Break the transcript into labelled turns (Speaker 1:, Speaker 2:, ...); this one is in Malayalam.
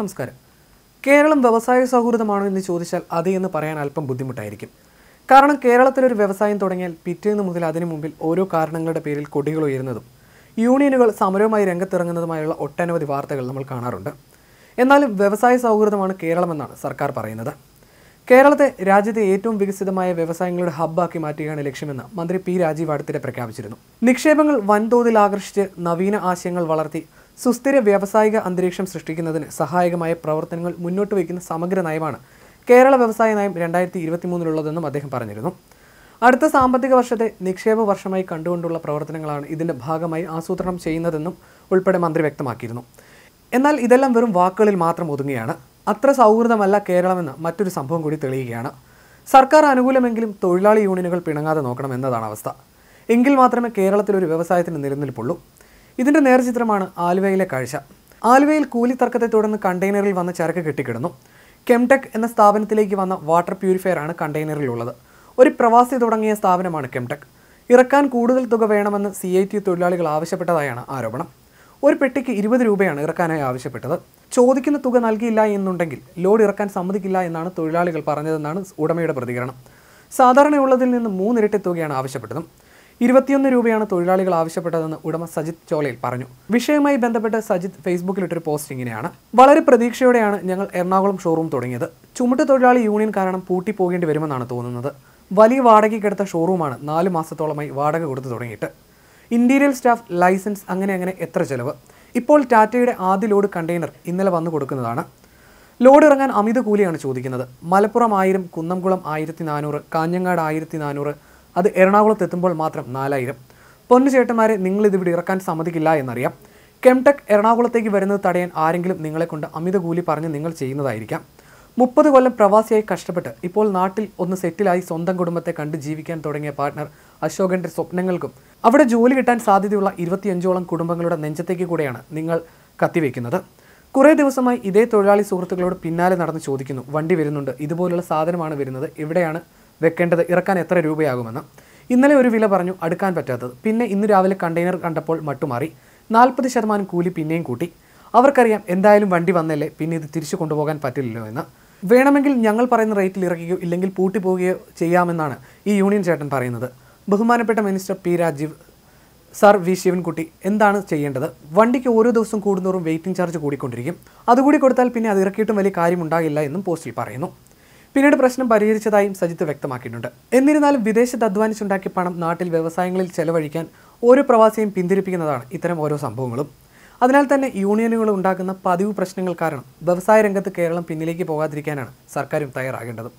Speaker 1: നമസ്കാരം കേരളം വ്യവസായ സൗഹൃദമാണോ എന്ന് ചോദിച്ചാൽ അതെ എന്ന് പറയാൻ അല്പം ബുദ്ധിമുട്ടായിരിക്കും കാരണം കേരളത്തിൽ ഒരു വ്യവസായം തുടങ്ങിയാൽ പിറ്റേന്ന് മുതൽ അതിനു മുമ്പിൽ ഓരോ കാരണങ്ങളുടെ പേരിൽ കൊടികൾ ഉയരുന്നതും യൂണിയനുകൾ സമരവുമായി രംഗത്തിറങ്ങുന്നതുമായുള്ള ഒട്ടനവധി വാർത്തകൾ നമ്മൾ കാണാറുണ്ട് എന്നാലും വ്യവസായ സൗഹൃദമാണ് കേരളമെന്നാണ് സർക്കാർ പറയുന്നത് കേരളത്തെ രാജ്യത്തെ ഏറ്റവും വികസിതമായ വ്യവസായങ്ങളുടെ ഹബ്ബാക്കി മാറ്റുകയാണ് ലക്ഷ്യമെന്ന് മന്ത്രി പി രാജീവ് അടുത്തിടെ പ്രഖ്യാപിച്ചിരുന്നു നിക്ഷേപങ്ങൾ വൻതോതിൽ ആകർഷിച്ച് നവീന ആശയങ്ങൾ വളർത്തി സുസ്ഥിര വ്യാവസായിക അന്തരീക്ഷം സൃഷ്ടിക്കുന്നതിന് സഹായകമായ പ്രവർത്തനങ്ങൾ മുന്നോട്ട് വയ്ക്കുന്ന സമഗ്ര നയമാണ് കേരള വ്യവസായ നയം രണ്ടായിരത്തി ഇരുപത്തിമൂന്നിലുള്ളതെന്നും അദ്ദേഹം പറഞ്ഞിരുന്നു അടുത്ത സാമ്പത്തിക വർഷത്തെ നിക്ഷേപ വർഷമായി കണ്ടുകൊണ്ടുള്ള പ്രവർത്തനങ്ങളാണ് ഇതിൻ്റെ ഭാഗമായി ആസൂത്രണം ചെയ്യുന്നതെന്നും ഉൾപ്പെടെ മന്ത്രി വ്യക്തമാക്കിയിരുന്നു എന്നാൽ ഇതെല്ലാം വെറും വാക്കുകളിൽ മാത്രം ഒതുങ്ങിയാണ് അത്ര സൗഹൃദമല്ല കേരളമെന്ന് മറ്റൊരു സംഭവം കൂടി തെളിയുകയാണ് സർക്കാർ അനുകൂലമെങ്കിലും തൊഴിലാളി യൂണിയനുകൾ പിണങ്ങാതെ നോക്കണം എന്നതാണ് അവസ്ഥ എങ്കിൽ മാത്രമേ കേരളത്തിൽ ഒരു വ്യവസായത്തിന് നിലനിൽപ്പുള്ളൂ ഇതിൻ്റെ നേർചിത്രമാണ് ആലുവയിലെ കാഴ്ച ആലുവയിൽ കൂലി തർക്കത്തെ തുടർന്ന് കണ്ടെയ്നറിൽ വന്ന ചരക്ക് കെട്ടിക്കിടുന്നു കെംടെക് എന്ന സ്ഥാപനത്തിലേക്ക് വന്ന വാട്ടർ പ്യൂരിഫയർ ആണ് കണ്ടെയ്നറിലുള്ളത് ഒരു പ്രവാസി തുടങ്ങിയ സ്ഥാപനമാണ് കെംടെക് ഇറക്കാൻ കൂടുതൽ തുക വേണമെന്ന് സി ഐ ടി തൊഴിലാളികൾ ആവശ്യപ്പെട്ടതായാണ് ആരോപണം ഒരു പെട്ടിക്ക് ഇരുപത് രൂപയാണ് ഇറക്കാനായി ആവശ്യപ്പെട്ടത് ചോദിക്കുന്ന തുക നൽകിയില്ല എന്നുണ്ടെങ്കിൽ ലോഡ് ഇറക്കാൻ സമ്മതിക്കില്ല എന്നാണ് തൊഴിലാളികൾ പറഞ്ഞതെന്നാണ് ഉടമയുടെ പ്രതികരണം സാധാരണയുള്ളതിൽ നിന്ന് മൂന്നിരട്ടി തുകയാണ് ആവശ്യപ്പെട്ടതും ഇരുപത്തിയൊന്ന് രൂപയാണ് തൊഴിലാളികൾ ആവശ്യപ്പെട്ടതെന്ന് ഉടമ സജിത് ചോളയിൽ പറഞ്ഞു വിഷയവുമായി ബന്ധപ്പെട്ട് സജിത് ഫേസ്ബുക്കിലിട്ടൊരു പോസ്റ്റ് ഇങ്ങനെയാണ് വളരെ പ്രതീക്ഷയോടെയാണ് ഞങ്ങൾ എറണാകുളം ഷോറൂം തുടങ്ങിയത് ചുമട്ട് തൊഴിലാളി യൂണിയൻ കാരണം പൂട്ടിപ്പോകേണ്ടി വരുമെന്നാണ് തോന്നുന്നത് വലിയ വാടകയ്ക്കെടുത്ത ഷോറൂമാണ് നാല് മാസത്തോളമായി വാടക കൊടുത്തു തുടങ്ങിയിട്ട് ഇന്റീരിയർ സ്റ്റാഫ് ലൈസൻസ് അങ്ങനെ അങ്ങനെ എത്ര ചിലവ് ഇപ്പോൾ ടാറ്റയുടെ ആദ്യ ലോഡ് കണ്ടെയ്നർ ഇന്നലെ വന്നു കൊടുക്കുന്നതാണ് ലോഡ് ഇറങ്ങാൻ അമിത കൂലിയാണ് ചോദിക്കുന്നത് മലപ്പുറം ആയിരം കുന്നംകുളം ആയിരത്തി നാനൂറ് കാഞ്ഞങ്ങാട് ആയിരത്തി നാനൂറ് അത് എറണാകുളത്ത് എത്തുമ്പോൾ മാത്രം നാലായിരം പൊന്നു ചേട്ടന്മാരെ ഇതിവിടെ ഇറക്കാൻ സമ്മതിക്കില്ല എന്നറിയാം കെംടെക് എറണാകുളത്തേക്ക് വരുന്നത് തടയാൻ ആരെങ്കിലും നിങ്ങളെക്കൊണ്ട് അമിത കൂലി പറഞ്ഞ് നിങ്ങൾ ചെയ്യുന്നതായിരിക്കാം മുപ്പത് കൊല്ലം പ്രവാസിയായി കഷ്ടപ്പെട്ട് ഇപ്പോൾ നാട്ടിൽ ഒന്ന് സെറ്റിലായി സ്വന്തം കുടുംബത്തെ കണ്ട് ജീവിക്കാൻ തുടങ്ങിയ പാർട്ട്ണർ അശോകന്റെ സ്വപ്നങ്ങൾക്കും അവിടെ ജോലി കിട്ടാൻ സാധ്യതയുള്ള ഇരുപത്തിയഞ്ചോളം കുടുംബങ്ങളുടെ നെഞ്ചത്തേക്ക് കൂടെയാണ് നിങ്ങൾ കത്തിവെക്കുന്നത് കുറേ ദിവസമായി ഇതേ തൊഴിലാളി സുഹൃത്തുക്കളോട് പിന്നാലെ നടന്ന് ചോദിക്കുന്നു വണ്ടി വരുന്നുണ്ട് ഇതുപോലുള്ള സാധനമാണ് വരുന്നത് എവിടെയാണ് വെക്കേണ്ടത് ഇറക്കാൻ എത്ര രൂപയാകുമെന്ന് ഇന്നലെ ഒരു വില പറഞ്ഞു അടുക്കാൻ പറ്റാത്തത് പിന്നെ ഇന്ന് രാവിലെ കണ്ടെയ്നർ കണ്ടപ്പോൾ മട്ടുമാറി നാൽപ്പത് ശതമാനം കൂലി പിന്നെയും കൂട്ടി അവർക്കറിയാം എന്തായാലും വണ്ടി വന്നല്ലേ പിന്നെ ഇത് തിരിച്ചു കൊണ്ടുപോകാൻ പറ്റില്ലല്ലോ എന്ന് വേണമെങ്കിൽ ഞങ്ങൾ പറയുന്ന റേറ്റിൽ ഇറക്കുകയോ ഇല്ലെങ്കിൽ പൂട്ടി പോവുകയോ ചെയ്യാമെന്നാണ് ഈ യൂണിയൻ ചേട്ടൻ പറയുന്നത് ബഹുമാനപ്പെട്ട minister P Rajeev sir V Sivankutty എന്താണ് ചെയ്യേണ്ടത് വണ്ടിക്ക് ഓരോ ദിവസം കൂടുന്നോറും വെയിറ്റിംഗ് ചാർജ് കൂടിക്കൊണ്ടിരിക്കും അതുകൂടി കൊടുത്താൽ പിന്നെ അത് ഇറക്കിയിട്ടും വലിയ കാര്യമുണ്ടാകില്ല എന്നും പോസ്റ്റിൽ പറയുന്നു പിന്നീട് പ്രശ്നം പരിഹരിച്ചതായും സജിത്ത് വ്യക്തമാക്കിയിട്ടുണ്ട് എന്നിരുന്നാലും വിദേശത്ത് അധ്വാനിച്ചുണ്ടാക്കിയ പണം നാട്ടിൽ വ്യവസായങ്ങളിൽ ചെലവഴിക്കാൻ ഓരോ പ്രവാസിയും പിന്തിരിപ്പിക്കുന്നതാണ് ഇത്തരം ഓരോ സംഭവങ്ങളും അതിനാൽ തന്നെ യൂണിയനുകൾ ഉണ്ടാക്കുന്ന പതിവ് പ്രശ്നങ്ങൾ കാരണം വ്യവസായ രംഗത്ത് കേരളം പിന്നിലേക്ക് പോകാതിരിക്കാനാണ് സർക്കാരും തയ്യാറാകേണ്ടത്